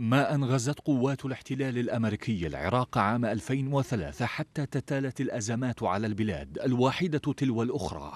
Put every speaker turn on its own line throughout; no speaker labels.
ما أن غزت قوات الاحتلال الأمريكي العراق عام 2003 حتى تتالت الأزمات على البلاد الواحدة تلو الأخرى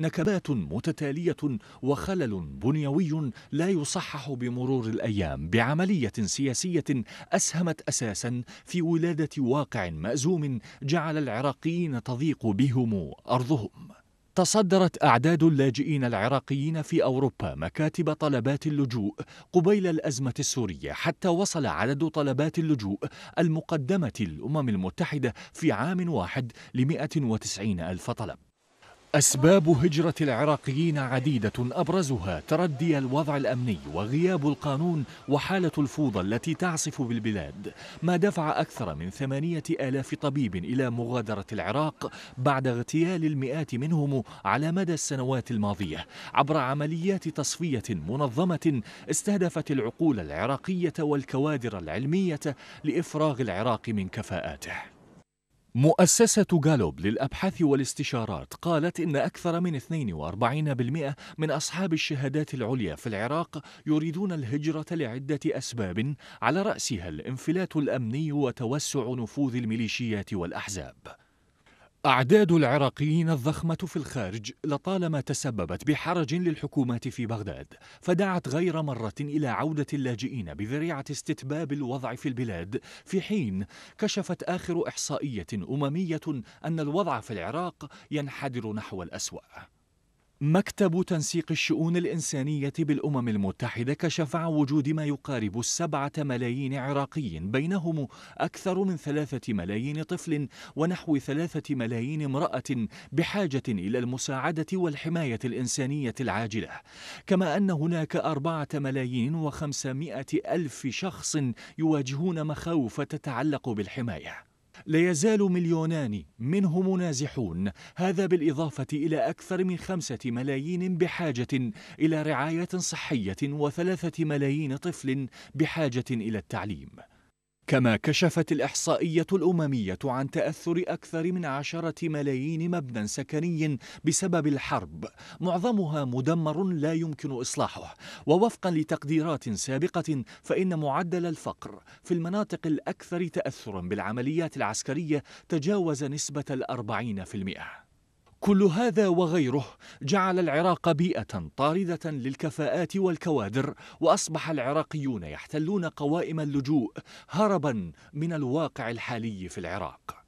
نكبات متتالية وخلل بنيوي لا يصحح بمرور الأيام بعملية سياسية أسهمت أساسا في ولادة واقع مأزوم جعل العراقيين تضيق بهم أرضهم تصدرت أعداد اللاجئين العراقيين في أوروبا مكاتب طلبات اللجوء قبيل الأزمة السورية حتى وصل عدد طلبات اللجوء المقدمة الأمم المتحدة في عام واحد لمئة وتسعين ألف طلب أسباب هجرة العراقيين عديدة أبرزها تردي الوضع الأمني وغياب القانون وحالة الفوضى التي تعصف بالبلاد ما دفع أكثر من ثمانية آلاف طبيب إلى مغادرة العراق بعد اغتيال المئات منهم على مدى السنوات الماضية عبر عمليات تصفية منظمة استهدفت العقول العراقية والكوادر العلمية لإفراغ العراق من كفاءاته مؤسسة جالوب للأبحاث والاستشارات قالت إن أكثر من 42% من أصحاب الشهادات العليا في العراق يريدون الهجرة لعدة أسباب على رأسها الانفلات الأمني وتوسع نفوذ الميليشيات والأحزاب. أعداد العراقيين الضخمة في الخارج لطالما تسببت بحرج للحكومات في بغداد، فدعت غير مرة إلى عودة اللاجئين بذريعة استتباب الوضع في البلاد، في حين كشفت آخر إحصائية أممية أن الوضع في العراق ينحدر نحو الأسوأ. مكتب تنسيق الشؤون الإنسانية بالأمم المتحدة كشف عن وجود ما يقارب السبعة ملايين عراقي بينهم أكثر من ثلاثة ملايين طفل ونحو ثلاثة ملايين امرأة بحاجة إلى المساعدة والحماية الإنسانية العاجلة كما أن هناك أربعة ملايين وخمسمائة ألف شخص يواجهون مخاوف تتعلق بالحماية لا يزال مليونان منهم نازحون هذا بالإضافة إلى أكثر من خمسة ملايين بحاجة إلى رعاية صحية وثلاثة ملايين طفل بحاجة إلى التعليم كما كشفت الإحصائية الأممية عن تأثر أكثر من عشرة ملايين مبنى سكني بسبب الحرب معظمها مدمر لا يمكن إصلاحه ووفقا لتقديرات سابقة فإن معدل الفقر في المناطق الأكثر تأثرا بالعمليات العسكرية تجاوز نسبة الأربعين في المئة كل هذا وغيره جعل العراق بيئة طاردة للكفاءات والكوادر وأصبح العراقيون يحتلون قوائم اللجوء هربا من الواقع الحالي في العراق